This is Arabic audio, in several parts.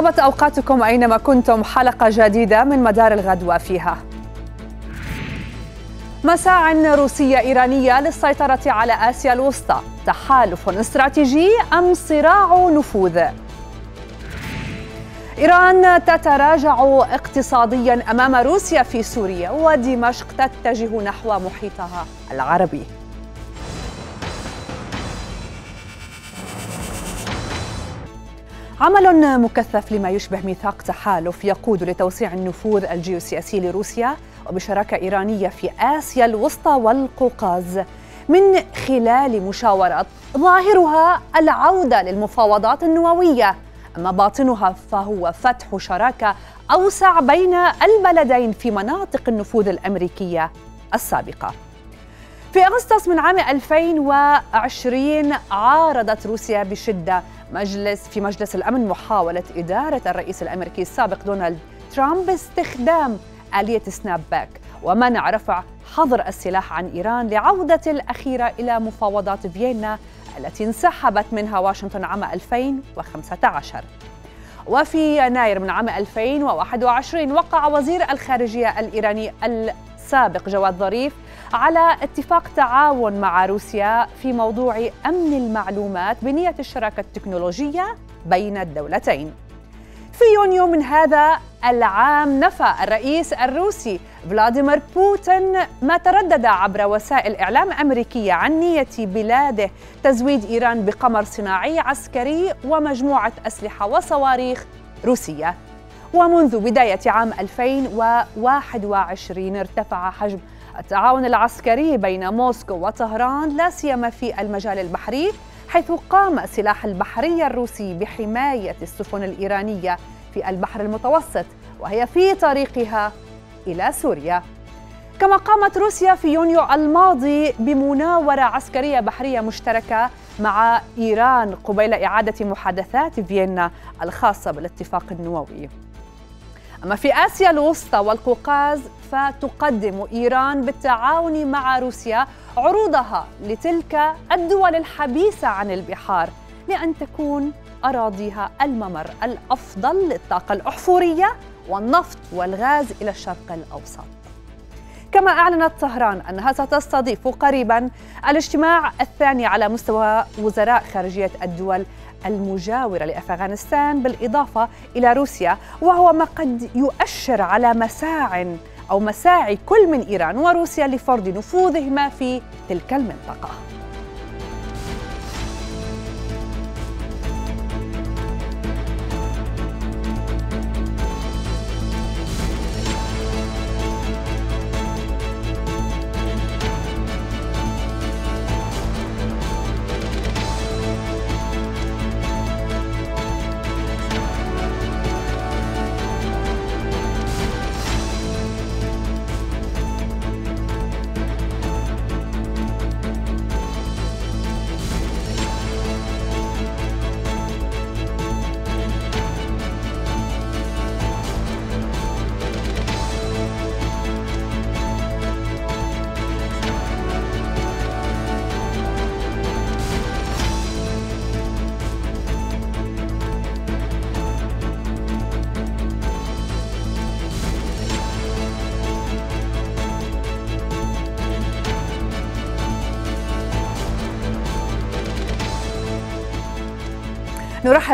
طابت أوقاتكم أينما كنتم حلقة جديدة من مدار الغد فيها مساع روسية إيرانية للسيطرة على آسيا الوسطى تحالف استراتيجي أم صراع نفوذ إيران تتراجع اقتصاديا أمام روسيا في سوريا ودمشق تتجه نحو محيطها العربي عمل مكثف لما يشبه ميثاق تحالف يقود لتوسيع النفوذ الجيوسياسي لروسيا وبشراكه ايرانيه في اسيا الوسطى والقوقاز من خلال مشاورات ظاهرها العوده للمفاوضات النوويه اما باطنها فهو فتح شراكه اوسع بين البلدين في مناطق النفوذ الامريكيه السابقه في أغسطس من عام 2020 عارضت روسيا بشدة مجلس في مجلس الأمن محاولة إدارة الرئيس الأمريكي السابق دونالد ترامب باستخدام آلية سناب باك ومنع رفع حظر السلاح عن إيران لعودة الأخيرة إلى مفاوضات فيينا التي انسحبت منها واشنطن عام 2015 وفي يناير من عام 2021 وقع وزير الخارجية الإيراني السابق جواد ظريف على اتفاق تعاون مع روسيا في موضوع امن المعلومات بنيه الشراكه التكنولوجيه بين الدولتين. في يونيو من هذا العام نفى الرئيس الروسي فلاديمير بوتين ما تردد عبر وسائل اعلام امريكيه عن نيه بلاده تزويد ايران بقمر صناعي عسكري ومجموعه اسلحه وصواريخ روسيه. ومنذ بدايه عام 2021 ارتفع حجم التعاون العسكري بين موسكو وطهران لا سيما في المجال البحري حيث قام السلاح البحري الروسي بحماية السفن الإيرانية في البحر المتوسط وهي في طريقها إلى سوريا كما قامت روسيا في يونيو الماضي بمناورة عسكرية بحرية مشتركة مع إيران قبيل إعادة محادثات فيينا الخاصة بالاتفاق النووي أما في آسيا الوسطى والقوقاز كيف تقدم إيران بالتعاون مع روسيا عروضها لتلك الدول الحبيسة عن البحار لأن تكون أراضيها الممر الأفضل للطاقة الأحفورية والنفط والغاز إلى الشرق الأوسط كما أعلنت طهران أنها ستستضيف قريبا الاجتماع الثاني على مستوى وزراء خارجية الدول المجاورة لأفغانستان بالإضافة إلى روسيا وهو ما قد يؤشر على مساع أو مساعي كل من إيران وروسيا لفرض نفوذهما في تلك المنطقة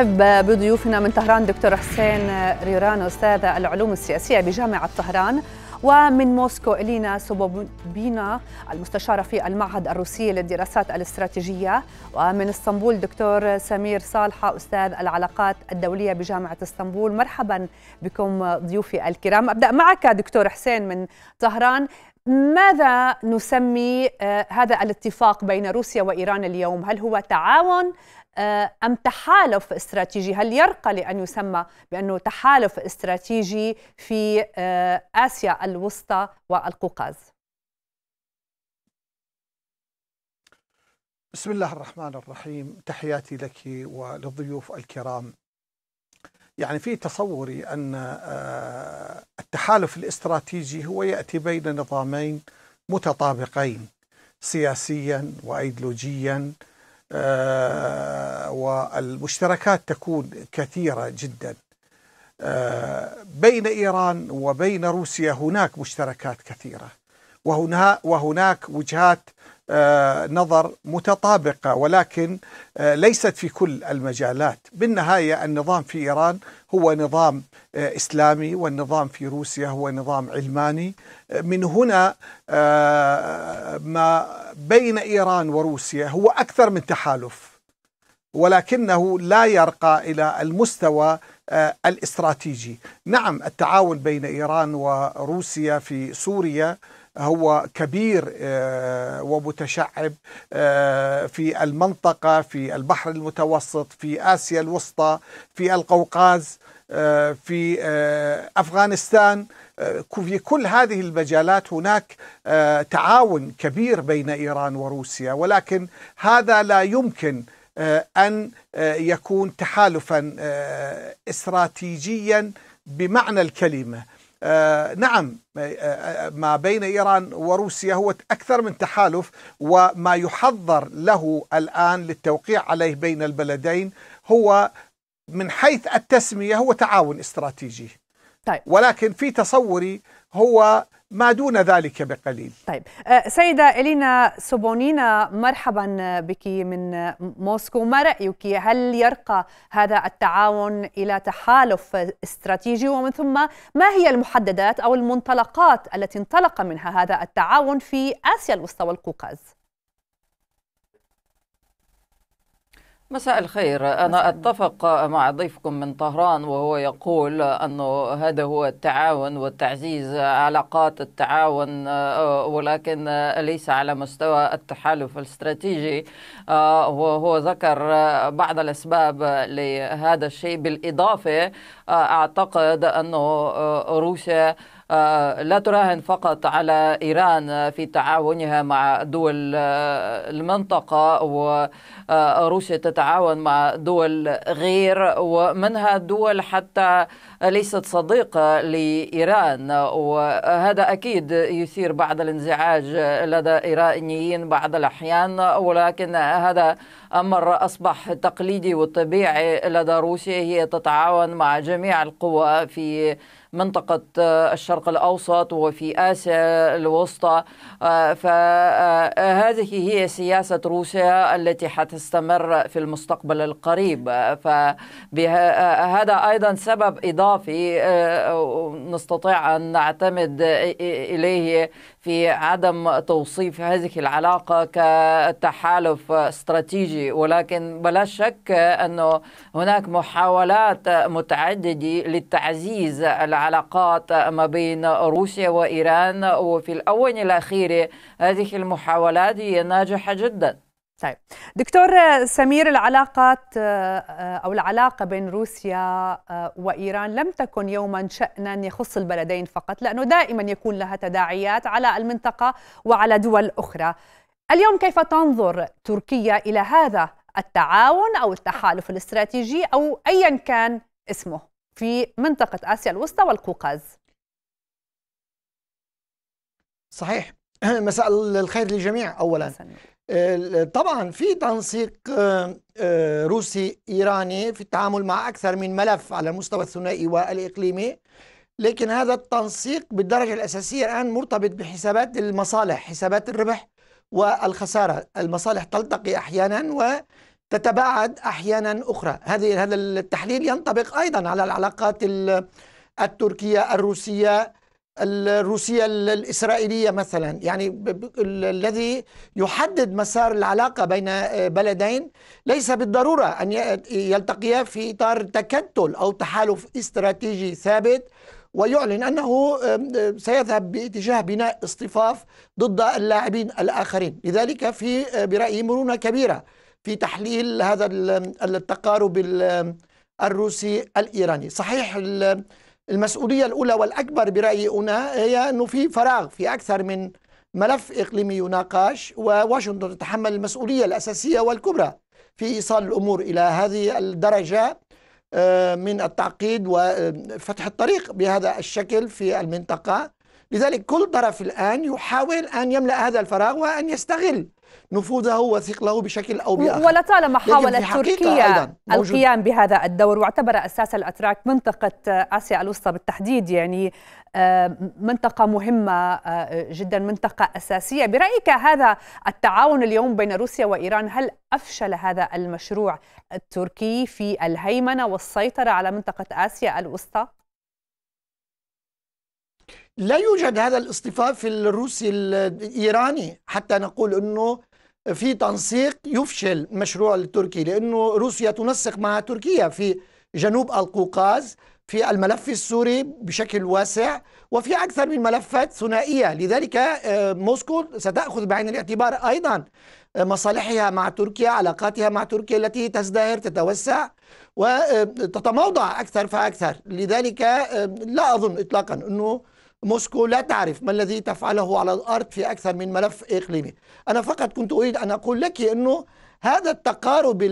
نرحب بضيوفنا من طهران دكتور حسين ريران استاذ العلوم السياسيه بجامعه طهران ومن موسكو إلينا سوبوبينا المستشارة في المعهد الروسي للدراسات الاستراتيجية ومن اسطنبول دكتور سمير صالحة أستاذ العلاقات الدولية بجامعة اسطنبول مرحبا بكم ضيوفي الكرام أبدأ معك دكتور حسين من طهران ماذا نسمي آه، هذا الاتفاق بين روسيا وإيران اليوم؟ هل هو تعاون آه، أم تحالف استراتيجي هل يرقى لأن يسمى بأنه تحالف استراتيجي في آه، آسيا الوسطى والقوقاز بسم الله الرحمن الرحيم تحياتي لك وللضيوف الكرام يعني في تصوري أن آه، التحالف الاستراتيجي هو يأتي بين نظامين متطابقين سياسيا وأيديولوجيا آه، والمشتركات تكون كثيرة جدا آه، بين إيران وبين روسيا هناك مشتركات كثيرة وهناك وجهات آه، نظر متطابقة ولكن آه، ليست في كل المجالات بالنهاية النظام في إيران هو نظام آه، إسلامي والنظام في روسيا هو نظام علماني من هنا ما بين إيران وروسيا هو أكثر من تحالف ولكنه لا يرقى إلى المستوى الاستراتيجي نعم التعاون بين إيران وروسيا في سوريا هو كبير آه، ومتشعب آه، في المنطقة في البحر المتوسط في آسيا الوسطى في القوقاز آه، في أفغانستان في كل هذه المجالات هناك تعاون كبير بين إيران وروسيا ولكن هذا لا يمكن أن يكون تحالفا استراتيجيا بمعنى الكلمة آه، نعم آه، آه، ما بين إيران وروسيا هو أكثر من تحالف وما يحضر له الآن للتوقيع عليه بين البلدين هو من حيث التسمية هو تعاون استراتيجي طيب. ولكن في تصوري هو ما دون ذلك بقليل طيب آه، سيدة إلينا سوبونينا مرحبا بك من موسكو ما رأيك هل يرقى هذا التعاون إلى تحالف استراتيجي ومن ثم ما هي المحددات أو المنطلقات التي انطلق منها هذا التعاون في آسيا الوسطى والقوقاز مساء الخير أنا أتفق مع ضيفكم من طهران وهو يقول أنه هذا هو التعاون والتعزيز علاقات التعاون آه، ولكن ليس على مستوى التحالف الاستراتيجي آه، وهو ذكر بعض الأسباب لهذا الشيء بالإضافة آه، أعتقد أنه روسيا آه، لا تراهن فقط على إيران في تعاونها مع دول آه، المنطقة وروسيا آه، تتعاون مع دول غير ومنها دول حتى ليست صديقة لإيران وهذا أكيد يثير بعض الانزعاج لدى إيرانيين بعض الأحيان ولكن هذا أمر أصبح تقليدي وطبيعي لدى روسيا هي تتعاون مع جميع القوى في منطقة آه، الشرق الأوسط وفي آسيا الوسطى آه، فهذه آه، هي سياسة روسيا التي حتستمر في المستقبل القريب فهذا أيضا سبب إضافي نستطيع أن نعتمد إليه في عدم توصيف هذه العلاقة كتحالف استراتيجي ولكن بلا شك أنه هناك محاولات متعددة لتعزيز العلاقات ما بين روسيا وإيران وفي الأونة الأخيرة هذه المحاولات هي ناجحة جداً طيب دكتور سمير العلاقات آه، آه، او العلاقه بين روسيا آه، وايران لم تكن يوما شانا يخص البلدين فقط لانه دائما يكون لها تداعيات على المنطقه وعلى دول اخرى. اليوم كيف تنظر تركيا الى هذا التعاون او التحالف الاستراتيجي او ايا كان اسمه في منطقه اسيا الوسطى والقوقاز؟ صحيح مساء الخير للجميع اولا طبعا في تنسيق آه، روسي ايراني في التعامل مع اكثر من ملف على المستوى الثنائي والاقليمي لكن هذا التنسيق بالدرجه الاساسيه الان مرتبط بحسابات المصالح حسابات الربح والخساره المصالح تلتقي احيانا وتتباعد احيانا اخرى هذه هذا التحليل ينطبق ايضا على العلاقات التركيه الروسيه الروسية الإسرائيلية مثلا يعني الذي يحدد مسار العلاقة بين آه، بلدين ليس بالضرورة أن يلتقيا في إطار تكتل أو تحالف استراتيجي ثابت ويعلن أنه سيذهب باتجاه بناء اصطفاف ضد اللاعبين الآخرين لذلك في آه، برأيي مرونة كبيرة في تحليل هذا التقارب الروسي الإيراني صحيح المسؤولية الأولى والأكبر برأيي هنا هي أنه في فراغ في أكثر من ملف إقليمي يناقش وواشنطن تتحمل المسؤولية الأساسية والكبرى في إيصال الأمور إلى هذه الدرجة آه، من التعقيد وفتح الطريق بهذا الشكل في المنطقة لذلك كل طرف الآن يحاول أن يملأ هذا الفراغ وأن يستغل نفوذه وثقله بشكل او باخر ولطالما حاولت تركيا القيام بهذا الدور واعتبر اساس الاتراك منطقه آه، اسيا الوسطى بالتحديد يعني آه، منطقه مهمه آه، جدا منطقه اساسيه برايك هذا التعاون اليوم بين روسيا وايران هل افشل هذا المشروع التركي في الهيمنه والسيطره على منطقه اسيا الوسطى لا يوجد هذا الاصطفاف الروسي الايراني حتى نقول انه في تنسيق يفشل مشروع التركي لأنه روسيا تنسق مع تركيا في جنوب القوقاز في الملف السوري بشكل واسع وفي أكثر من ملفات ثنائية لذلك آه، موسكو ستأخذ بعين الاعتبار أيضا آه، مصالحها مع تركيا علاقاتها مع تركيا التي تزدهر تتوسع وتتموضع آه، أكثر فأكثر لذلك لا أظن إطلاقا أنه موسكو لا تعرف ما الذي تفعله على الأرض في أكثر من ملف إقليمي أنا فقط كنت أريد أن أقول لك أنه هذا التقارب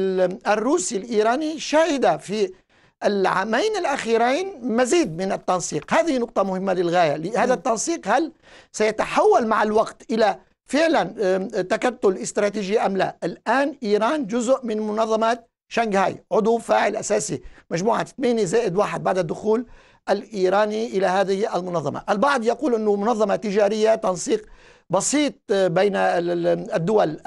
الروسي الإيراني شهد في العامين الأخيرين مزيد من التنسيق هذه نقطة مهمة للغاية هذا نعم. التنسيق هل سيتحول مع الوقت إلى فعلا تكتل استراتيجي أم لا الآن إيران جزء من منظمة شنغهاي عضو فاعل أساسي مجموعة 8 زائد واحد بعد الدخول الإيراني إلى هذه المنظمة البعض يقول أنه منظمة تجارية تنسيق بسيط بين الدول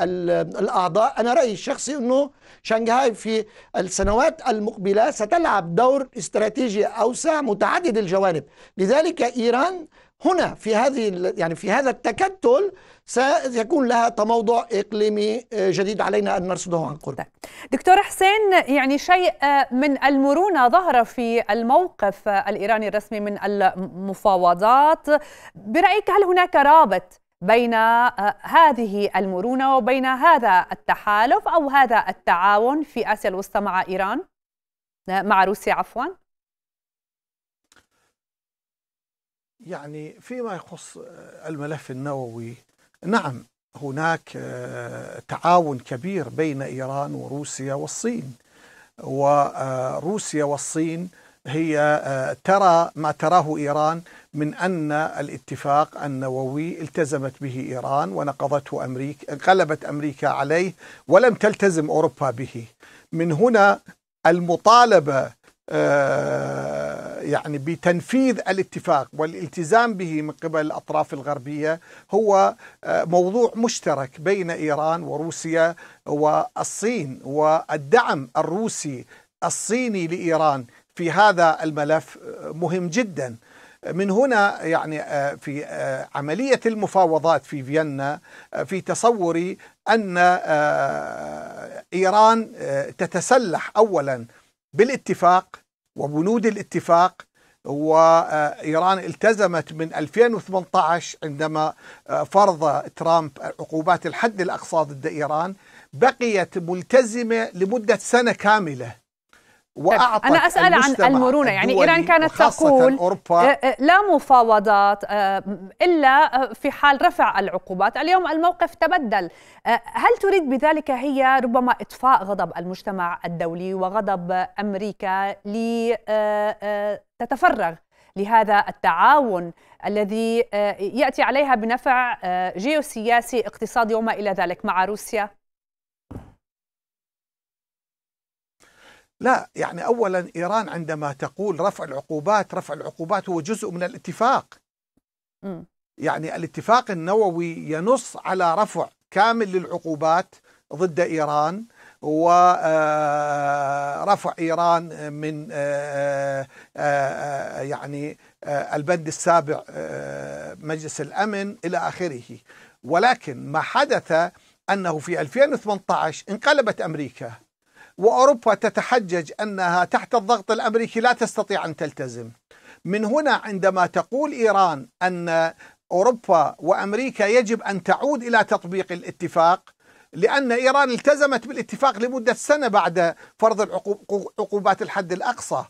الأعضاء أنا رأيي الشخصي أنه شنغهاي في السنوات المقبلة ستلعب دور استراتيجي أوسع متعدد الجوانب لذلك إيران هنا في هذه يعني في هذا التكتل سيكون لها تموضع اقليمي آه، جديد علينا ان نرصده عن قرب. طيب. دكتور حسين يعني شيء آه، من المرونه ظهر في الموقف آه، الايراني الرسمي من المفاوضات برايك هل هناك رابط بين هذه المرونه وبين هذا التحالف او هذا التعاون في اسيا الوسطى مع ايران مع روسيا عفوا؟ يعني فيما يخص الملف النووي نعم هناك آه، تعاون كبير بين ايران وروسيا والصين وروسيا آه، والصين هي آه، ترى ما تراه ايران من ان الاتفاق النووي التزمت به ايران ونقضته امريكا انقلبت امريكا عليه ولم تلتزم اوروبا به من هنا المطالبه آه، يعني بتنفيذ الاتفاق والالتزام به من قبل الاطراف الغربيه هو آه، موضوع مشترك بين ايران وروسيا والصين والدعم الروسي الصيني لايران في هذا الملف آه، مهم جدا من هنا يعني في عملية المفاوضات في فيينا في تصوري أن إيران تتسلح أولاً بالاتفاق وبنود الاتفاق وإيران آه، التزمت من 2018 عندما آه، فرض ترامب عقوبات الحد الأقصى ضد إيران بقيت ملتزمة لمدة سنة كاملة واعطت انا اسال عن المرونه يعني ايران كانت تقول أوروبا آه، آه، لا مفاوضات آه، الا في حال رفع العقوبات اليوم الموقف تبدل هل تريد بذلك هي ربما اطفاء غضب المجتمع الدولي وغضب امريكا لتتفرغ لهذا التعاون الذي ياتي عليها بنفع جيوسياسي اقتصادي وما الى ذلك مع روسيا لا يعني أولا إيران عندما تقول رفع العقوبات رفع العقوبات هو جزء من الاتفاق م. يعني الاتفاق النووي ينص على رفع كامل للعقوبات ضد إيران ورفع آه، آه، إيران من آه، يعني البند السابع مجلس الأمن إلى آخره ولكن ما حدث أنه في 2018 انقلبت أمريكا وأوروبا تتحجج أنها تحت الضغط الأمريكي لا تستطيع أن تلتزم من هنا عندما تقول إيران أن أوروبا وأمريكا يجب أن تعود إلى تطبيق الاتفاق لأن إيران التزمت بالاتفاق لمدة سنة بعد فرض عقوبات الحد الأقصى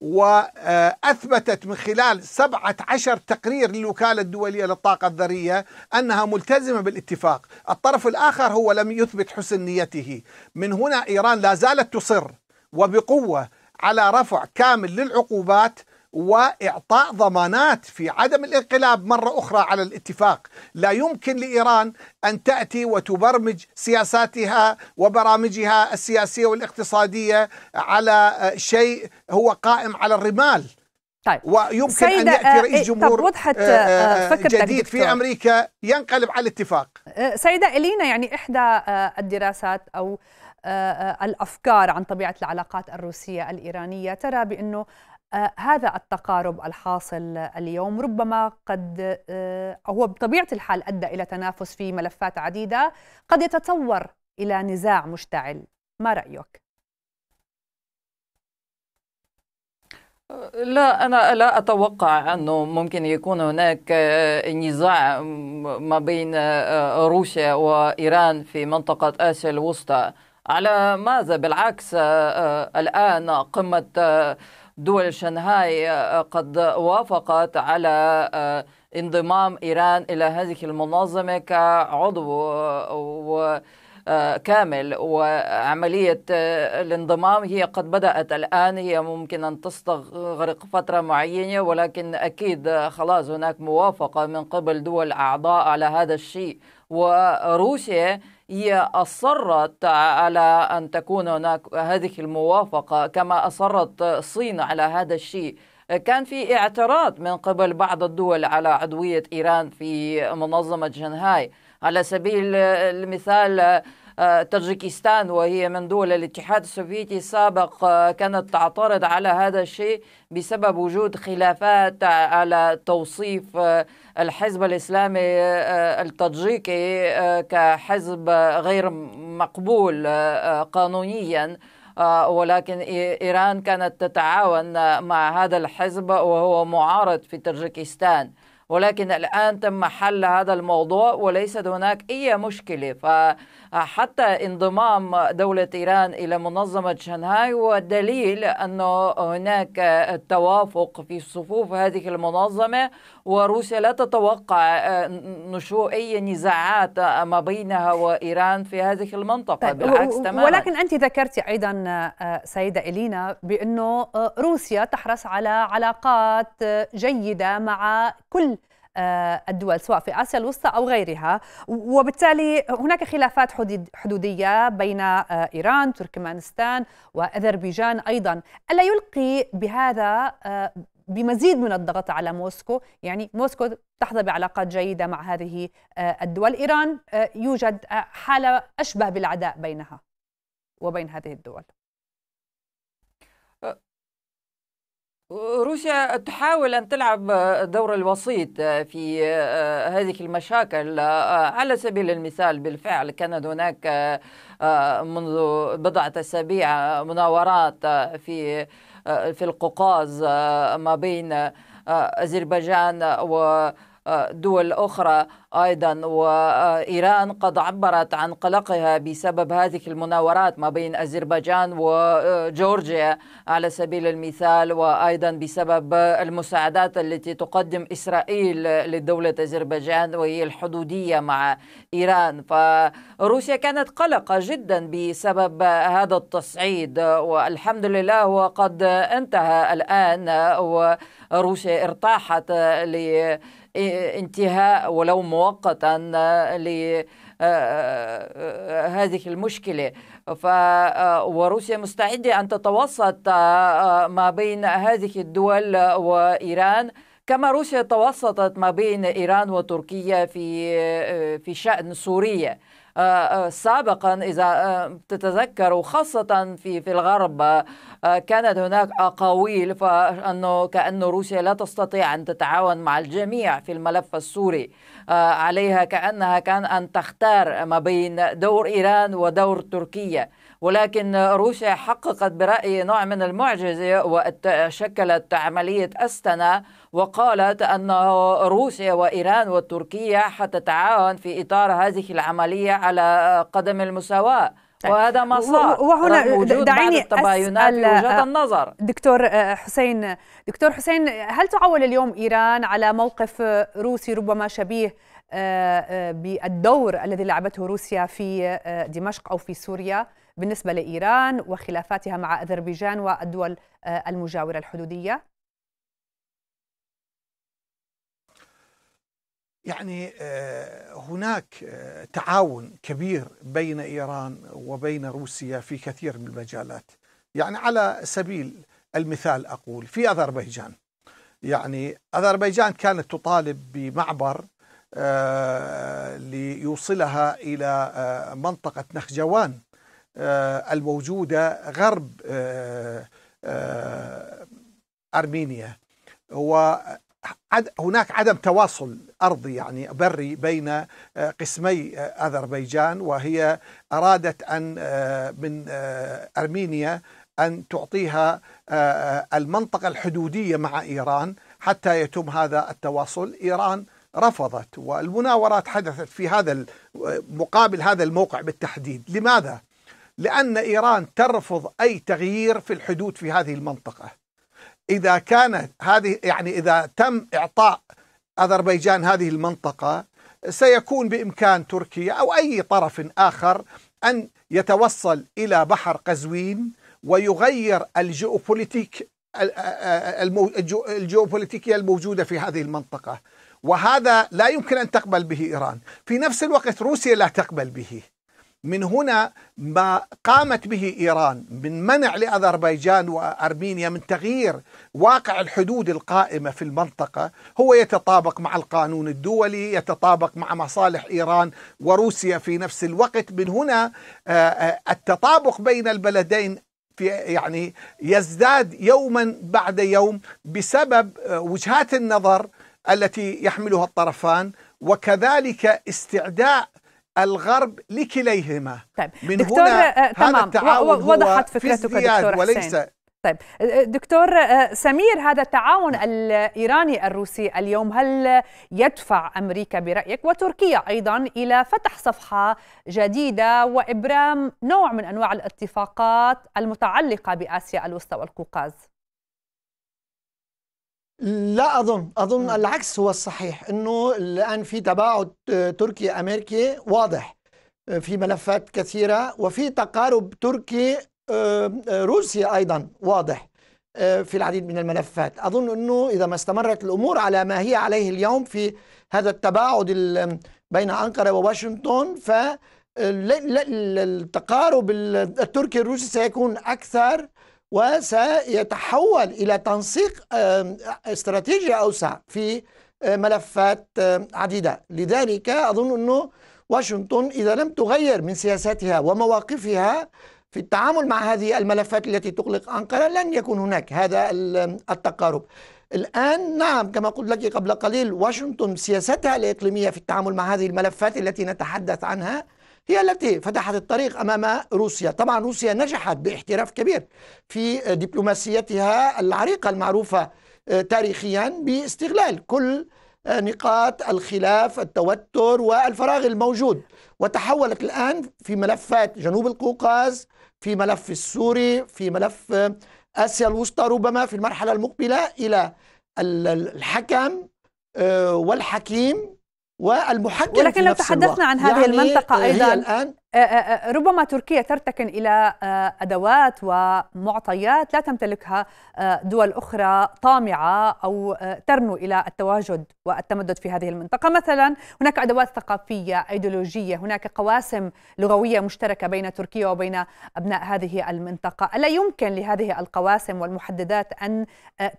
وأثبتت من خلال سبعة عشر تقرير للوكالة الدولية للطاقة الذرية أنها ملتزمة بالاتفاق الطرف الآخر هو لم يثبت حسن نيته من هنا إيران لا زالت تصر وبقوة على رفع كامل للعقوبات واعطاء ضمانات في عدم الانقلاب مره اخرى على الاتفاق، لا يمكن لايران ان تاتي وتبرمج سياساتها وبرامجها السياسيه والاقتصاديه على شيء هو قائم على الرمال. طيب ويمكن ان ياتي آه، رئيس إيه، جمهور وضحت آه، آه، جديد في امريكا ينقلب على الاتفاق. سيده الينا يعني احدى الدراسات او الافكار عن طبيعه العلاقات الروسيه الايرانيه ترى بانه آه، هذا التقارب الحاصل اليوم ربما قد آه، هو بطبيعه الحال ادى الى تنافس في ملفات عديده قد يتطور الى نزاع مشتعل ما رايك آه، لا أنا لا أتوقع أنه ممكن يكون هناك نزاع ما بين روسيا وإيران في منطقة آسيا الوسطى على ماذا بالعكس الآن قمة دول شنهاي آه، آه، قد وافقت على آه، انضمام إيران إلى هذه المنظمة كعضو كامل وعملية الانضمام هي قد بدأت الآن هي ممكن أن تستغرق فترة معينة ولكن أكيد خلاص هناك موافقة من قبل دول أعضاء على هذا الشيء وروسيا هي أصرت على أن تكون هناك هذه الموافقة كما أصرت الصين على هذا الشيء كان في اعتراض من قبل بعض الدول على عضوية إيران في منظمة شنغهاي على سبيل المثال تاجيكستان وهي من دول الاتحاد السوفيتي السابق آه، كانت تعترض على هذا الشيء بسبب وجود خلافات على توصيف آه، الحزب الإسلامي آه، التاجيكي كحزب غير مقبول قانونياً ولكن إيران كانت تتعاون مع هذا الحزب وهو معارض في تاجيكستان ولكن الآن تم حل هذا الموضوع وليست هناك أي مشكلة ف حتى انضمام دولة إيران إلى منظمة شنغهاي والدليل أنه هناك توافق في صفوف هذه المنظمة وروسيا لا تتوقع آه، نشوء أي نزاعات ما بينها وإيران في هذه المنطقة طيب، بالعكس تماما ولكن أنت ذكرت أيضا آه، سيدة إلينا بأنه آه، روسيا تحرص على علاقات جيدة مع كل آه، الدول سواء في آسيا الوسطى أو غيرها وبالتالي هناك خلافات حدودية بين آه، إيران تركمانستان وأذربيجان أيضا ألا يلقي بهذا آه، بمزيد من الضغط على موسكو يعني موسكو تحظى بعلاقات جيدة مع هذه الدول إيران يوجد حالة أشبه بالعداء بينها وبين هذه الدول روسيا تحاول أن تلعب دور الوسيط في هذه المشاكل على سبيل المثال بالفعل كان هناك منذ بضعة أسابيع مناورات في في القوقاز ما بين أذربيجان و دول أخرى أيضا وإيران قد عبرت عن قلقها بسبب هذه المناورات ما بين أذربيجان وجورجيا على سبيل المثال وأيضا بسبب المساعدات التي تقدم إسرائيل لدولة أذربيجان وهي الحدودية مع إيران فروسيا كانت قلقة جدا بسبب هذا التصعيد والحمد لله هو قد انتهى الآن وروسيا ارتاحت انتهاء ولو مؤقتا آه، ل آه، آه، هذه المشكلة ف وروسيا مستعدة أن تتوسط ما بين هذه الدول وإيران كما روسيا توسطت ما بين إيران وتركيا في في شأن سوريا آه، آه، سابقا إذا آه، تتذكروا خاصة في في الغرب كانت هناك أقاويل فأنه كانه روسيا لا تستطيع أن تتعاون مع الجميع في الملف السوري عليها كأنها كان أن تختار ما بين دور إيران ودور تركيا ولكن روسيا حققت برأيي نوع من المعجزة وشكلت عملية أستنا وقالت أن روسيا وإيران وتركيا حتتعاون في إطار هذه العملية على قدم المساواة طيب. وهذا ما صار وهنا دعيني أسأل آه، النظر دكتور آه، حسين دكتور حسين هل تعول اليوم إيران على موقف روسي ربما شبيه آه، بالدور الذي لعبته روسيا في دمشق أو في سوريا بالنسبة لإيران وخلافاتها مع أذربيجان والدول المجاورة الحدودية؟ يعني آه، هناك آه، تعاون كبير بين إيران وبين روسيا في كثير من المجالات يعني على سبيل المثال أقول في أذربيجان يعني أذربيجان كانت تطالب بمعبر آه، ليوصلها إلى منطقة نخجوان الموجودة غرب أرمينيا هناك عدم تواصل ارضي يعني بري بين آه، قسمي آه، اذربيجان وهي ارادت ان آه، من ارمينيا ان تعطيها المنطقه الحدوديه مع ايران حتى يتم هذا التواصل، ايران رفضت والمناورات حدثت في هذا مقابل هذا الموقع بالتحديد، لماذا؟ لان ايران ترفض اي تغيير في الحدود في هذه المنطقه. إذا كانت هذه يعني إذا تم إعطاء أذربيجان هذه المنطقة سيكون بإمكان تركيا أو أي طرف آخر أن يتوصل إلى بحر قزوين ويغير الجيوبوليتيك الجيوبوليتيكية الموجودة في هذه المنطقة وهذا لا يمكن أن تقبل به إيران في نفس الوقت روسيا لا تقبل به من هنا ما قامت به إيران من منع لأذربيجان وأرمينيا من تغيير واقع الحدود القائمة في المنطقة هو يتطابق مع القانون الدولي يتطابق مع مصالح إيران وروسيا في نفس الوقت من هنا آه، آه، التطابق بين البلدين في يعني يزداد يوما بعد يوم بسبب آه، وجهات النظر التي يحملها الطرفان وكذلك استعداء الغرب لكليهما طيب. من دكتور هنا آه، تمام هذا التعاون وضحت فكرتك دكتور وليس طيب آه، آه، دكتور سمير هذا التعاون الايراني الروسي اليوم هل يدفع امريكا برايك وتركيا ايضا الى فتح صفحه جديده وابرام نوع من انواع الاتفاقات المتعلقه باسيا الوسطى والقوقاز؟ لا اظن اظن م. نعم. العكس هو الصحيح انه الان في تباعد آه، تركي امريكي واضح آه، في ملفات كثيره وفي تقارب تركي آه، روسيا ايضا واضح في العديد من الملفات اظن انه اذا ما استمرت الامور على ما هي عليه اليوم في هذا التباعد بين انقره وواشنطن ف التقارب التركي الروسي سيكون اكثر وسيتحول إلى تنسيق استراتيجي أوسع في آه، ملفات عديدة لذلك أظن أنه واشنطن إذا لم تغير من سياساتها ومواقفها في التعامل مع هذه الملفات التي تقلق أنقرة لن يكون هناك هذا التقارب الآن نعم كما قلت لك قبل قليل واشنطن سياستها الإقليمية في التعامل مع هذه الملفات التي نتحدث عنها هي التي فتحت الطريق أمام روسيا طبعا روسيا نجحت باحتراف كبير في دبلوماسيتها العريقة المعروفة آه، تاريخيا باستغلال كل آه، نقاط الخلاف التوتر والفراغ الموجود وتحولت الآن في ملفات جنوب القوقاز في ملف السوري في ملف آه، آسيا الوسطى ربما في المرحلة المقبلة إلى الحكم والحكيم والمحكم ولكن لو تحدثنا الوقت. عن هذه يعني المنطقة أيضا الآن أه، أه، أه، ربما تركيا ترتكن الى ادوات ومعطيات لا تمتلكها دول اخرى طامعه او ترنو الى التواجد والتمدد في هذه المنطقه، مثلا هناك ادوات ثقافيه، ايديولوجيه، هناك قواسم لغويه مشتركه بين تركيا وبين ابناء هذه المنطقه، الا يمكن لهذه القواسم والمحددات ان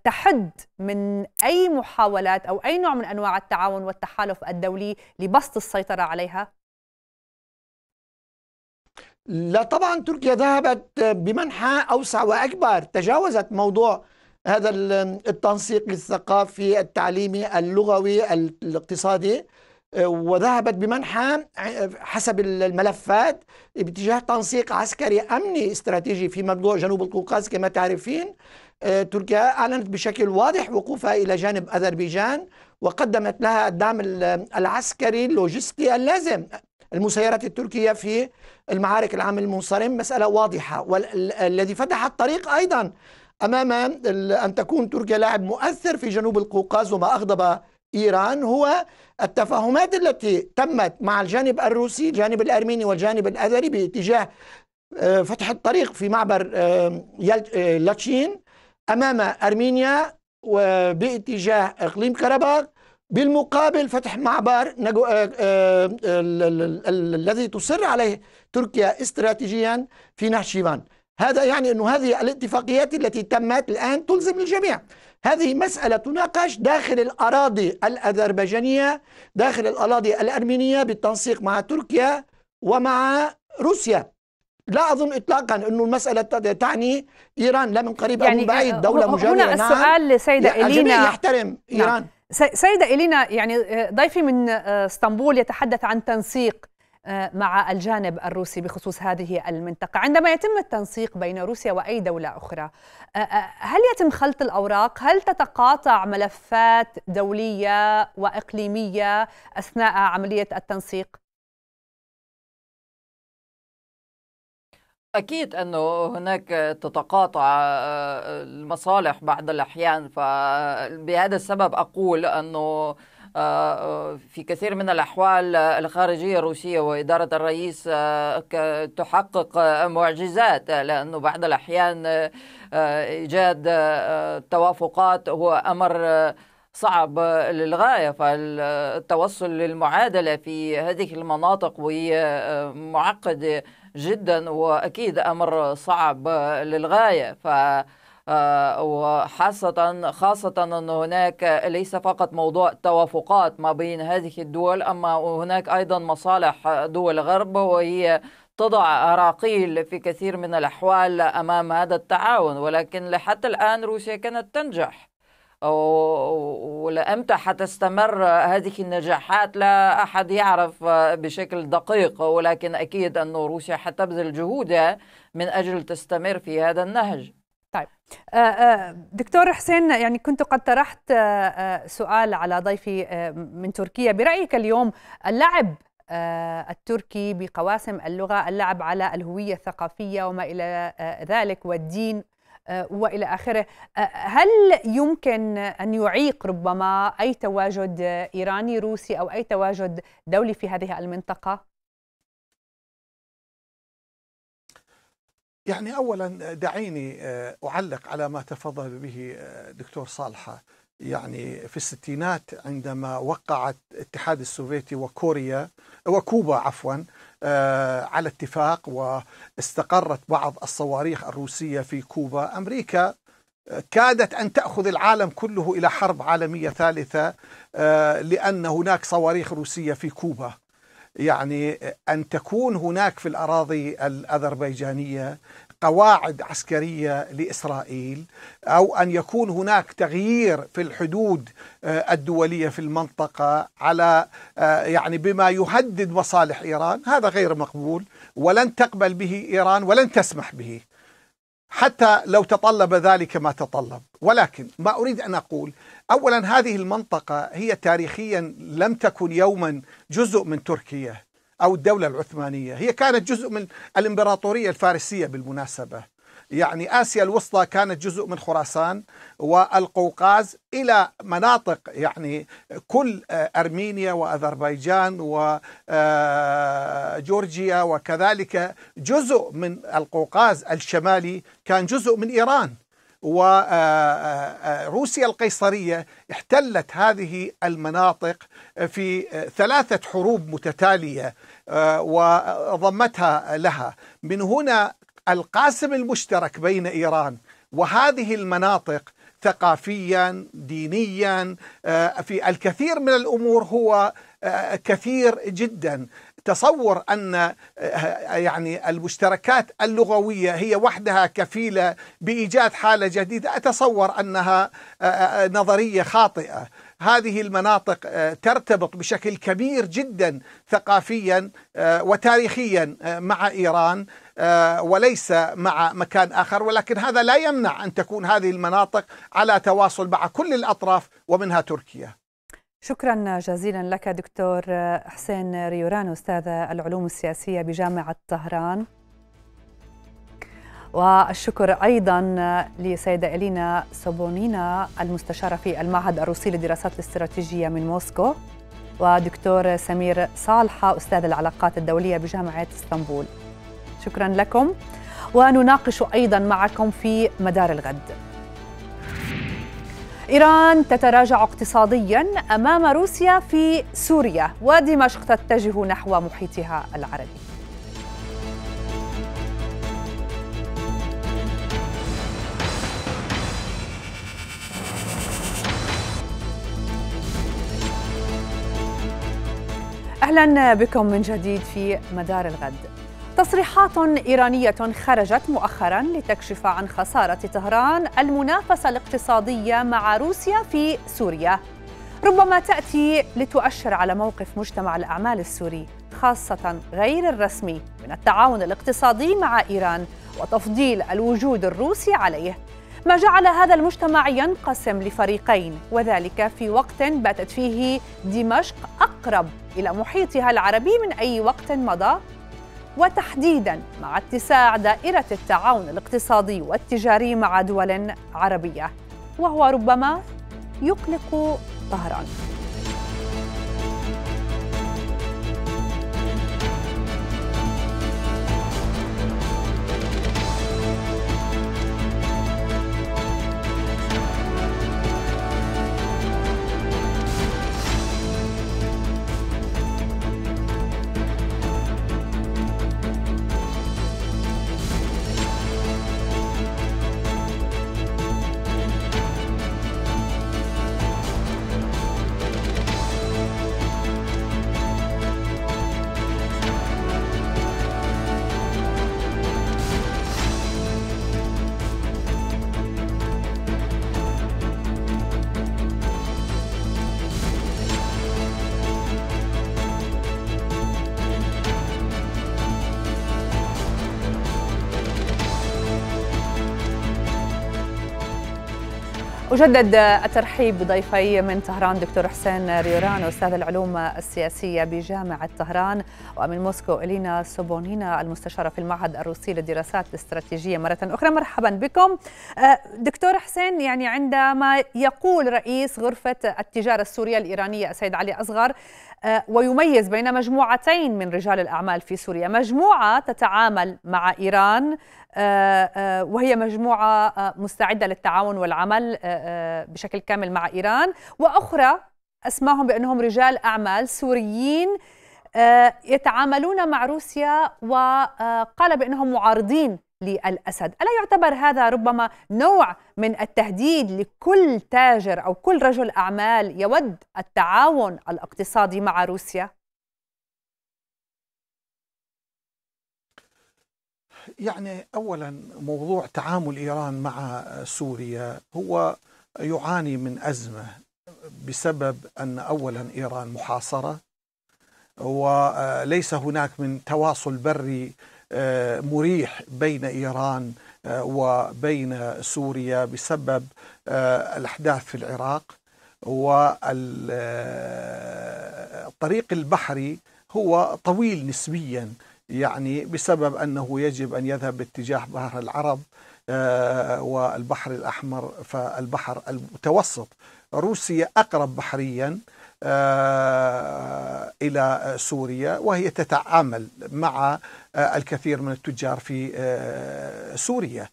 تحد من اي محاولات او اي نوع من انواع التعاون والتحالف الدولي لبسط السيطره عليها؟ لا طبعا تركيا ذهبت بمنحى أوسع وأكبر تجاوزت موضوع هذا التنسيق الثقافي التعليمي اللغوي الاقتصادي وذهبت بمنحى حسب الملفات باتجاه تنسيق عسكري أمني استراتيجي في موضوع جنوب القوقاز كما تعرفين تركيا أعلنت بشكل واضح وقوفها إلى جانب أذربيجان وقدمت لها الدعم العسكري اللوجستي اللازم المسيرات التركية في المعارك العام المنصرم مسألة واضحة والذي فتح الطريق أيضا أمام أن تكون تركيا لاعب مؤثر في جنوب القوقاز وما أغضب إيران هو التفاهمات التي تمت مع الجانب الروسي الجانب الأرميني والجانب الأذري باتجاه آه، فتح الطريق في معبر آه، آه، لاتشين أمام أرمينيا باتجاه إقليم كرباغ بالمقابل فتح معبر نجو... آه آه الذي تصر عليه تركيا استراتيجيا في نحشيبان هذا يعني أن هذه الاتفاقيات التي تمت الآن تلزم الجميع هذه مسألة تناقش داخل الأراضي الأذربيجانية داخل الأراضي الأرمينية بالتنسيق مع تركيا ومع روسيا لا اظن اطلاقا انه المساله تعني ايران لا من قريب يعني او من بعيد آه، دوله مجاوره هنا نعم. السؤال نعم. لسيده الينا يحترم نعم. ايران نعم. سيدة إلينا يعني آه، ضيفي من آه، اسطنبول يتحدث عن تنسيق آه، مع الجانب الروسي بخصوص هذه المنطقة عندما يتم التنسيق بين روسيا وأي دولة أخرى هل يتم خلط الأوراق؟ هل تتقاطع ملفات دولية وإقليمية أثناء عملية التنسيق؟ أكيد أنه هناك تتقاطع آه، المصالح بعض الأحيان فبهذا السبب أقول أنه آه، في كثير من الأحوال الخارجية الروسية وإدارة الرئيس آه، تحقق معجزات لأنه بعض الأحيان إيجاد توافقات هو أمر صعب للغاية فالتوصل للمعادلة في هذه المناطق وهي معقدة جدا واكيد امر صعب للغايه ف آه، وحاسة خاصة أن هناك ليس فقط موضوع توافقات ما بين هذه الدول أما هناك أيضا مصالح دول الغرب وهي تضع أراقيل في كثير من الأحوال أمام هذا التعاون ولكن حتى الآن روسيا كانت تنجح ولأمتى حتستمر هذه النجاحات لا أحد يعرف بشكل دقيق ولكن أكيد أن روسيا حتبذل جهودها من أجل تستمر في هذا النهج طيب آه، آه، دكتور حسين يعني كنت قد طرحت آه، سؤال على ضيفي من تركيا برأيك اليوم اللعب التركي بقواسم اللغة اللعب على الهوية الثقافية وما إلى ذلك والدين آه، والى اخره آه، هل يمكن ان يعيق ربما اي تواجد ايراني روسي او اي تواجد دولي في هذه المنطقه يعني اولا دعيني آه، اعلق على ما تفضل به دكتور صالحه يعني في الستينات عندما وقعت الاتحاد السوفيتي وكوريا وكوبا عفوا آه، على اتفاق واستقرت بعض الصواريخ الروسية في كوبا أمريكا آه، كادت أن تأخذ العالم كله إلى حرب عالمية ثالثة آه، لأن هناك صواريخ روسية في كوبا يعني أن تكون هناك في الأراضي الأذربيجانية قواعد عسكرية لإسرائيل أو أن يكون هناك تغيير في الحدود آه، الدولية في المنطقة على آه، يعني بما يهدد مصالح إيران هذا غير مقبول ولن تقبل به إيران ولن تسمح به حتى لو تطلب ذلك ما تطلب ولكن ما أريد أن أقول أولا هذه المنطقة هي تاريخيا لم تكن يوما جزء من تركيا أو الدولة العثمانية هي كانت جزء من الإمبراطورية الفارسية بالمناسبة يعني آسيا الوسطى كانت جزء من خراسان والقوقاز إلى مناطق يعني كل آه، أرمينيا وأذربيجان وجورجيا آه، وكذلك جزء من القوقاز الشمالي كان جزء من إيران وروسيا آه، القيصرية احتلت هذه المناطق في ثلاثة حروب متتالية آه، وضمتها لها من هنا القاسم المشترك بين إيران وهذه المناطق ثقافيا دينيا آه، في الكثير من الأمور هو آه، كثير جدا تصور أن آه، يعني المشتركات اللغوية هي وحدها كفيلة بإيجاد حالة جديدة أتصور أنها آه، آه، نظرية خاطئة هذه المناطق ترتبط بشكل كبير جدا ثقافيا وتاريخيا مع إيران وليس مع مكان آخر ولكن هذا لا يمنع أن تكون هذه المناطق على تواصل مع كل الأطراف ومنها تركيا شكرا جزيلا لك دكتور حسين ريوران استاذ العلوم السياسيه بجامعه طهران والشكر ايضا لسيده الينا سوبونينا المستشاره في المعهد الروسي للدراسات الاستراتيجيه من موسكو ودكتور سمير صالحه استاذ العلاقات الدوليه بجامعه اسطنبول شكرا لكم ونناقش ايضا معكم في مدار الغد إيران تتراجع اقتصاديا أمام روسيا في سوريا ودمشق تتجه نحو محيطها العربي اهلا بكم من جديد في مدار الغد تصريحات إيرانية خرجت مؤخرا لتكشف عن خسارة طهران المنافسة الاقتصادية مع روسيا في سوريا ربما تأتي لتؤشر على موقف مجتمع الأعمال السوري خاصة غير الرسمي من التعاون الاقتصادي مع إيران وتفضيل الوجود الروسي عليه ما جعل هذا المجتمع ينقسم لفريقين وذلك في وقت باتت فيه دمشق أقرب إلى محيطها العربي من أي وقت مضى وتحديدا مع اتساع دائرة التعاون الاقتصادي والتجاري مع دول عربية وهو ربما يقلق طهران يتجدد الترحيب بضيفي من طهران دكتور حسين ريوران استاذ العلوم السياسيه بجامعه طهران ومن موسكو الينا سوبونينا المستشاره في المعهد الروسي للدراسات الاستراتيجيه مره اخرى مرحبا بكم أه، دكتور حسين يعني عندما يقول رئيس غرفه التجاره السوريه الايرانيه السيد علي اصغر أه، ويميز بين مجموعتين من رجال الاعمال في سوريا مجموعه تتعامل مع ايران آه، آه، وهي مجموعة آه، مستعدة للتعاون والعمل بشكل كامل مع إيران وأخرى أسمعهم بأنهم رجال أعمال سوريين يتعاملون مع روسيا وقال بأنهم معارضين للأسد ألا يعتبر هذا ربما نوع من التهديد لكل تاجر أو كل رجل أعمال يود التعاون الاقتصادي مع روسيا؟ يعني اولا موضوع تعامل ايران مع سوريا هو يعاني من ازمه بسبب ان اولا ايران محاصره وليس هناك من تواصل بري آه، مريح بين ايران آه، وبين سوريا بسبب آه، الاحداث في العراق والطريق البحري هو طويل نسبيا يعني بسبب أنه يجب أن يذهب باتجاه بحر العرب آه، والبحر الأحمر فالبحر المتوسط روسيا أقرب بحريا آه، إلى سوريا وهي تتعامل مع آه، الكثير من التجار في سوريا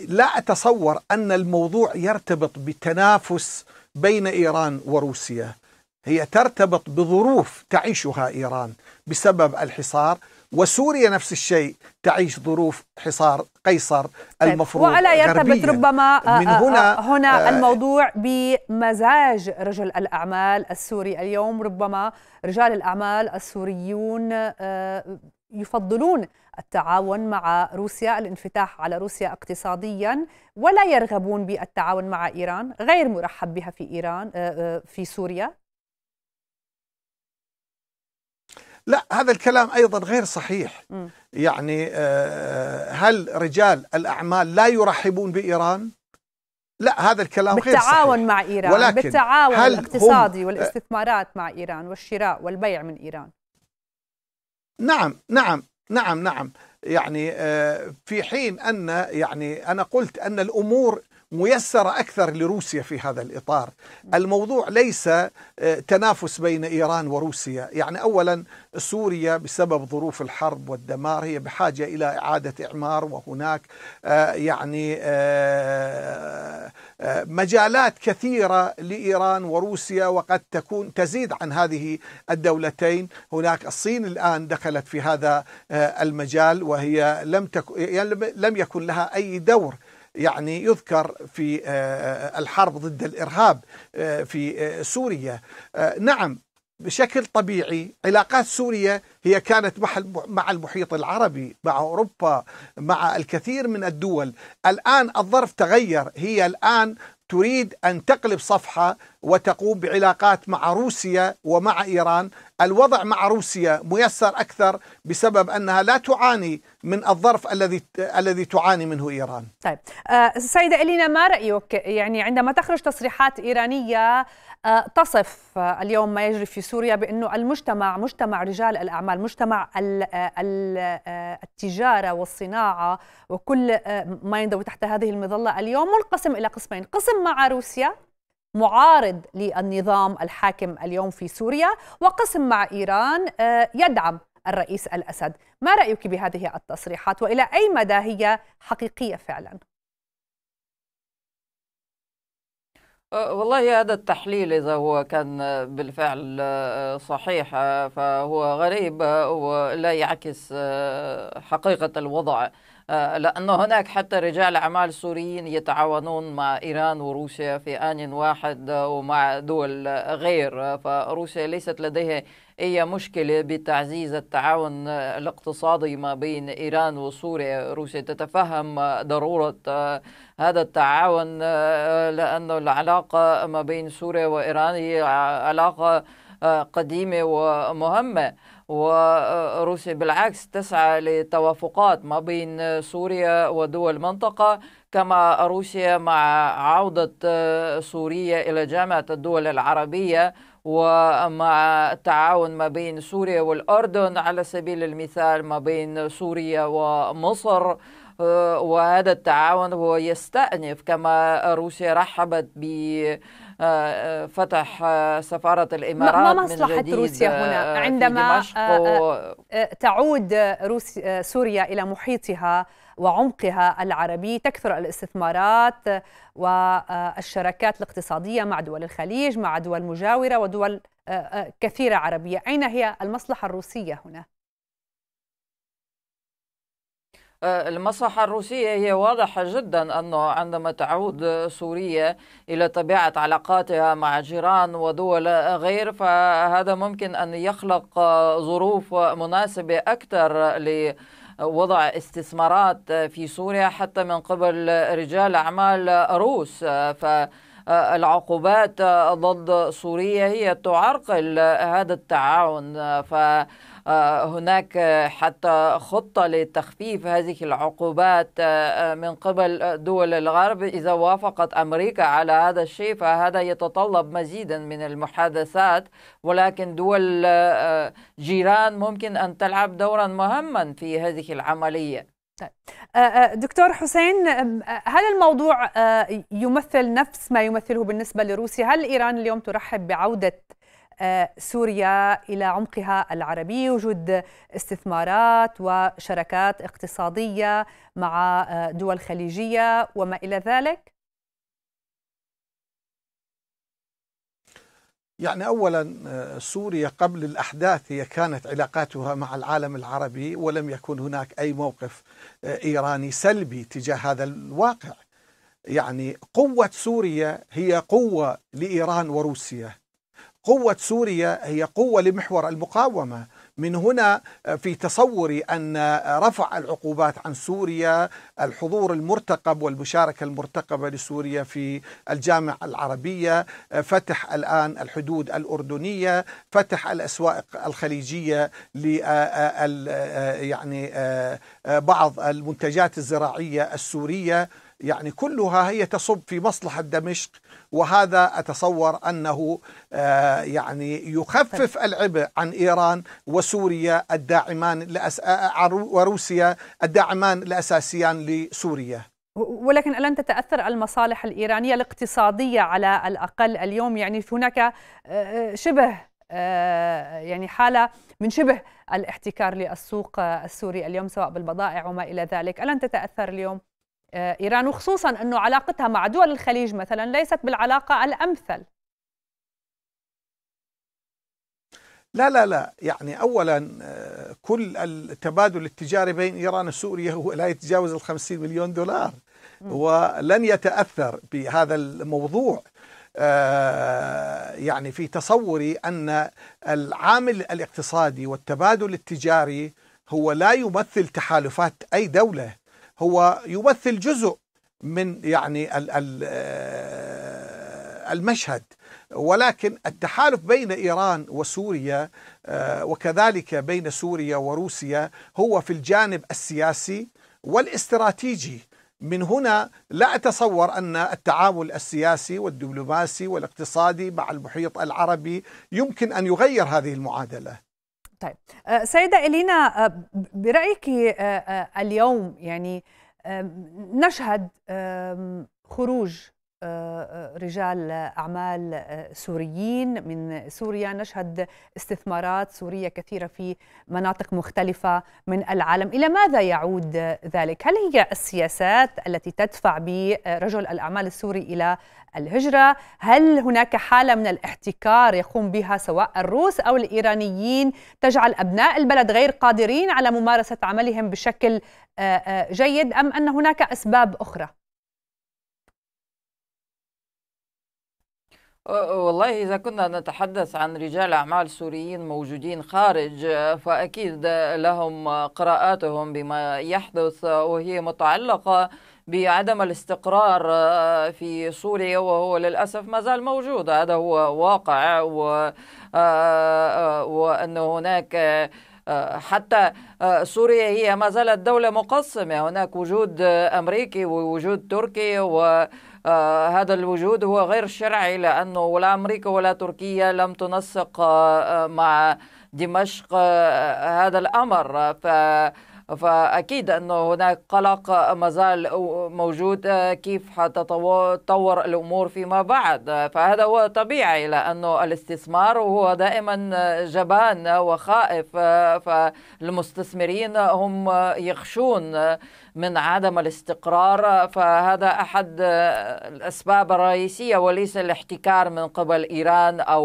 لا أتصور أن الموضوع يرتبط بتنافس بين إيران وروسيا هي ترتبط بظروف تعيشها إيران بسبب الحصار وسوريا نفس الشيء تعيش ظروف حصار قيصر طيب، المفروض وعلى يرتبط ربما آه، آه، من هنا آه، هنا الموضوع بمزاج رجل الأعمال السوري اليوم ربما رجال الأعمال السوريون يفضلون التعاون مع روسيا الانفتاح على روسيا اقتصاديا ولا يرغبون بالتعاون مع إيران غير مرحب بها في إيران في سوريا لا هذا الكلام أيضا غير صحيح يعني آه، هل رجال الأعمال لا يرحبون بإيران؟ لا هذا الكلام غير صحيح بالتعاون مع إيران ولكن بالتعاون الاقتصادي آه، والاستثمارات مع إيران والشراء والبيع من إيران نعم نعم نعم نعم يعني آه، في حين أن يعني أنا قلت أن الأمور ميسرة أكثر لروسيا في هذا الإطار الموضوع ليس آه، تنافس بين إيران وروسيا يعني أولا سوريا بسبب ظروف الحرب والدمار هي بحاجة إلى إعادة إعمار وهناك آه، يعني آه، مجالات كثيرة لإيران وروسيا وقد تكون تزيد عن هذه الدولتين هناك الصين الآن دخلت في هذا المجال وهي لم, تك... يعني لم يكن لها أي دور يعني يذكر في آه، الحرب ضد الإرهاب آه، في آه، سوريا نعم بشكل طبيعي علاقات سوريا هي كانت مع المحيط العربي مع أوروبا مع الكثير من الدول الآن الظرف تغير هي الآن تريد أن تقلب صفحة وتقوم بعلاقات مع روسيا ومع إيران الوضع مع روسيا ميسر أكثر بسبب أنها لا تعاني من الظرف الذي الذي تعاني منه إيران طيب آه، سيدة إلينا ما رأيك يعني عندما تخرج تصريحات إيرانية آه، تصف آه، اليوم ما يجري في سوريا بأنه المجتمع مجتمع رجال الأعمال مجتمع التجارة والصناعة وكل ما يندوي تحت هذه المظلة اليوم منقسم إلى قسمين قسم مع روسيا معارض للنظام الحاكم اليوم في سوريا وقسم مع إيران آه، يدعم الرئيس الأسد ما رأيك بهذه التصريحات وإلى أي مدى هي حقيقية فعلاً؟ أه، والله هذا التحليل إذا هو كان بالفعل آه، صحيح فهو غريب ولا يعكس حقيقة الوضع لأنه هناك حتى رجال أعمال سوريين يتعاونون مع إيران وروسيا في آن واحد ومع دول غير فروسيا ليست لديها أي مشكلة بتعزيز التعاون الاقتصادي ما بين إيران وسوريا روسيا تتفهم ضرورة هذا التعاون لأن العلاقة ما بين سوريا وإيران هي علاقة قديمة ومهمة وروسيا بالعكس تسعى لتوافقات ما بين سوريا ودول المنطقة كما روسيا مع عودة سوريا إلى جامعة الدول العربية ومع التعاون ما بين سوريا والأردن على سبيل المثال ما بين سوريا ومصر آه، وهذا التعاون هو يستأنف كما روسيا رحبت ب فتح سفارة الإمارات ما مصلحة روسيا هنا آه، عندما آه، آه، تعود روسيا سوريا إلى محيطها وعمقها العربي تكثر الاستثمارات والشراكات الاقتصادية مع دول الخليج مع دول مجاورة ودول كثيرة عربية أين هي المصلحة الروسية هنا؟ آه، المصلحة الروسية هي واضحة جدا أنه عندما تعود سوريا إلى طبيعة علاقاتها مع جيران ودول غير فهذا ممكن أن يخلق ظروف مناسبة أكثر ل وضع استثمارات في سوريا حتى من قبل رجال أعمال روس آه، ف آه، العقوبات آه، ضد سوريا هي تعرقل آه، هذا التعاون فهناك حتى خطة لتخفيف هذه العقوبات من قبل دول الغرب إذا وافقت أمريكا على هذا الشيء فهذا يتطلب مزيدا من المحادثات ولكن دول جيران ممكن أن تلعب دورا مهما في هذه العملية طيب. آه، آه، دكتور حسين آه، هل الموضوع يمثل نفس ما يمثله بالنسبة لروسيا هل إيران اليوم ترحب بعودة سوريا إلى عمقها العربي وجود استثمارات وشركات اقتصادية مع دول خليجية وما إلى ذلك؟ يعني أولا آه، سوريا قبل الأحداث هي كانت علاقاتها مع العالم العربي ولم يكن هناك أي موقف آه، إيراني سلبي تجاه هذا الواقع يعني قوة سوريا هي قوة لإيران وروسيا قوة سوريا هي قوة لمحور المقاومة من هنا آه، في تصوري أن آه، رفع العقوبات عن سوريا الحضور المرتقب والمشاركة المرتقبة لسوريا في الجامعة العربية آه، فتح الآن الحدود الأردنية فتح الأسواق الخليجية ل يعني بعض المنتجات الزراعية السورية يعني كلها هي تصب في مصلحة دمشق وهذا أتصور أنه آه، يعني يخفف العبء عن إيران وسوريا الداعمان لأس... آه، آه، وروسيا الداعمان الأساسيان لسوريا ولكن ألن تتأثر المصالح الإيرانية الاقتصادية على الأقل اليوم يعني هناك شبه يعني حالة من شبه الاحتكار للسوق السوري اليوم سواء بالبضائع وما إلى ذلك ألن تتأثر اليوم؟ آه، إيران وخصوصا أنه علاقتها مع دول الخليج مثلا ليست بالعلاقة الأمثل لا لا لا يعني أولا آه، كل التبادل التجاري بين إيران وسوريا هو لا يتجاوز ال 50 مليون دولار ولن يتأثر بهذا الموضوع آه، يعني في تصوري أن العامل الاقتصادي والتبادل التجاري هو لا يمثل تحالفات أي دولة هو يمثل جزء من يعني آه، المشهد ولكن التحالف بين ايران وسوريا آه، وكذلك بين سوريا وروسيا هو في الجانب السياسي والاستراتيجي من هنا لا اتصور ان التعامل السياسي والدبلوماسي والاقتصادي مع المحيط العربي يمكن ان يغير هذه المعادله طيب آه، سيدة إلينا آه، برأيك آه، اليوم يعني نشهد خروج رجال اعمال سوريين من سوريا نشهد استثمارات سوريه كثيره في مناطق مختلفه من العالم الى ماذا يعود ذلك هل هي السياسات التي تدفع برجل الاعمال السوري الى الهجره هل هناك حاله من الاحتكار يقوم بها سواء الروس او الايرانيين تجعل ابناء البلد غير قادرين على ممارسه عملهم بشكل آه، آه، جيد ام ان هناك اسباب اخرى أه، أه، والله إذا كنا نتحدث عن رجال أعمال سوريين موجودين خارج أه، فأكيد لهم قراءاتهم بما يحدث وهي متعلقة بعدم الاستقرار في سوريا وهو للأسف ما زال موجود هذا هو واقع و... وأن هناك حتى سوريا هي ما زالت دولة مقسمة هناك وجود أمريكي ووجود تركي و آه، هذا الوجود هو غير شرعي لأنه ولا أمريكا ولا تركيا لم تنسق آه، آه، مع دمشق هذا الأمر ف فأكيد أنه هناك قلق ما زال موجود كيف حتتطور الأمور فيما بعد فهذا هو طبيعي لأنه الاستثمار هو دائما جبان وخائف فالمستثمرين هم يخشون من عدم الاستقرار فهذا أحد الأسباب الرئيسية وليس الاحتكار من قبل إيران أو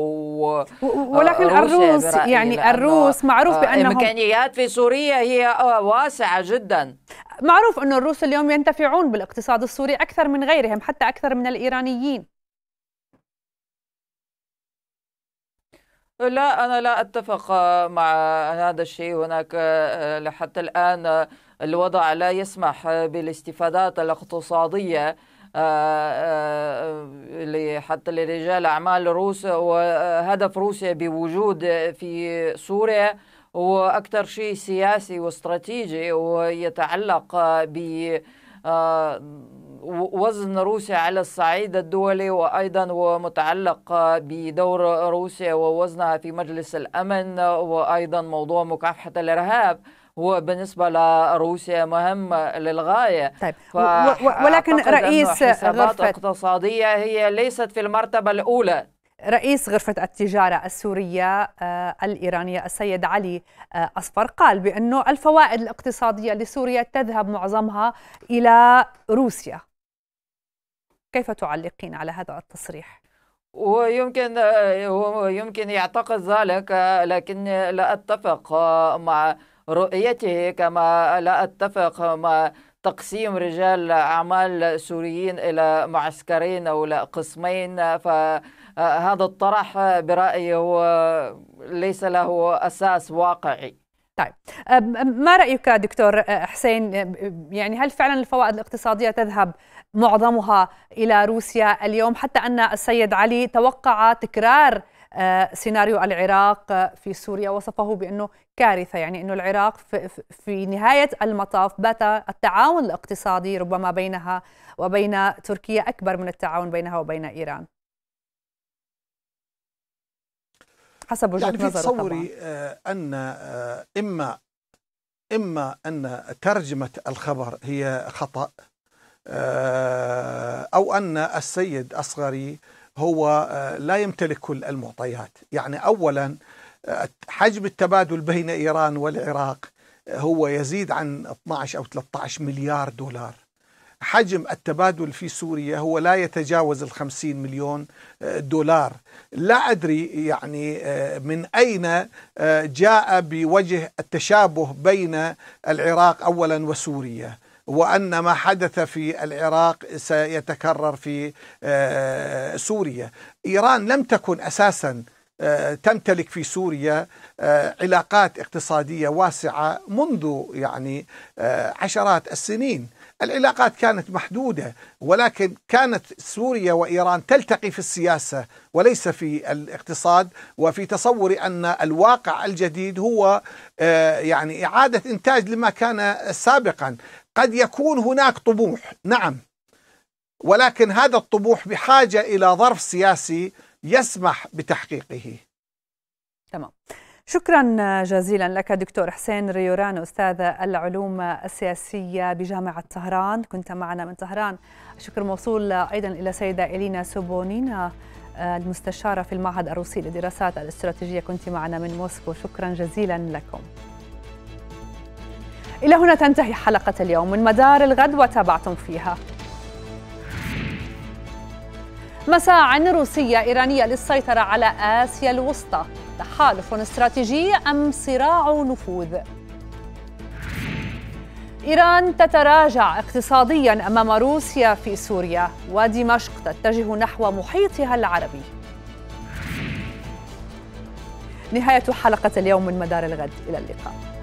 ولكن الروس يعني الروس معروف آه، بأنهم إمكانيات في سوريا هي آه، واسعة جدا معروف أن الروس اليوم ينتفعون بالاقتصاد السوري أكثر من غيرهم حتى أكثر من الإيرانيين لا أنا لا أتفق مع هذا الشيء هناك آه، لحتى الآن الوضع لا يسمح بالاستفادات الاقتصادية آه، آه، حتى لرجال أعمال روس وهدف روسيا بوجود في سوريا هو أكثر شيء سياسي واستراتيجي ويتعلق ب آه، وزن روسيا على الصعيد الدولي وأيضا ومتعلق بدور روسيا ووزنها في مجلس الأمن وأيضا موضوع مكافحة الإرهاب هو بالنسبة لروسيا مهم للغاية طيب ولكن رئيس غرفة اقتصادية هي ليست في المرتبة الأولى رئيس غرفة التجارة السورية آه، الإيرانية السيد علي آه، أصفر قال بأنه الفوائد الاقتصادية لسوريا تذهب معظمها إلى روسيا كيف تعلقين على هذا التصريح؟ ويمكن آه، يمكن يعتقد ذلك لكن لا أتفق مع رؤيته كما لا أتفق مع تقسيم رجال أعمال سوريين إلى معسكرين أو إلى قسمين فهذا الطرح برأيي هو ليس له أساس واقعي طيب ما رأيك دكتور حسين يعني هل فعلا الفوائد الاقتصادية تذهب معظمها إلى روسيا اليوم حتى أن السيد علي توقع تكرار آه، سيناريو العراق في سوريا وصفه بأنه كارثة يعني أنه العراق في نهاية المطاف بات التعاون الاقتصادي ربما بينها وبين تركيا أكبر من التعاون بينها وبين إيران حسب وجهة يعني نظره تصوري آه، أن آه، إما إما أن ترجمة الخبر هي خطأ أو أن السيد أصغري هو آه، لا يمتلك كل المعطيات يعني أولا آه، حجم التبادل بين إيران والعراق آه، هو يزيد عن 12 أو 13 مليار دولار حجم التبادل في سوريا هو لا يتجاوز ال 50 مليون دولار لا أدري يعني من أين جاء بوجه التشابه بين العراق أولا وسوريا وأن ما حدث في العراق سيتكرر في آه، سوريا إيران لم تكن أساساً آه، تمتلك في سوريا آه، علاقات اقتصادية واسعة منذ يعني عشرات السنين العلاقات كانت محدودة ولكن كانت سوريا وإيران تلتقي في السياسة وليس في الاقتصاد وفي تصوري أن الواقع الجديد هو يعني إعادة إنتاج لما كان سابقا قد يكون هناك طموح نعم ولكن هذا الطموح بحاجة إلى ظرف سياسي يسمح بتحقيقه تمام شكرا جزيلا لك دكتور حسين ريوران أستاذ العلوم السياسية بجامعة طهران كنت معنا من طهران شكر موصول أيضا إلى سيدة إلينا سوبونينا المستشارة في المعهد الروسي للدراسات الاستراتيجية كنت معنا من موسكو شكرا جزيلا لكم إلى هنا تنتهي حلقة اليوم من مدار الغد وتابعتم فيها مساع روسية إيرانية للسيطرة على آسيا الوسطى تحالف استراتيجي أم صراع نفوذ إيران تتراجع اقتصاديا أمام روسيا في سوريا ودمشق تتجه نحو محيطها العربي نهاية حلقة اليوم من مدار الغد إلى اللقاء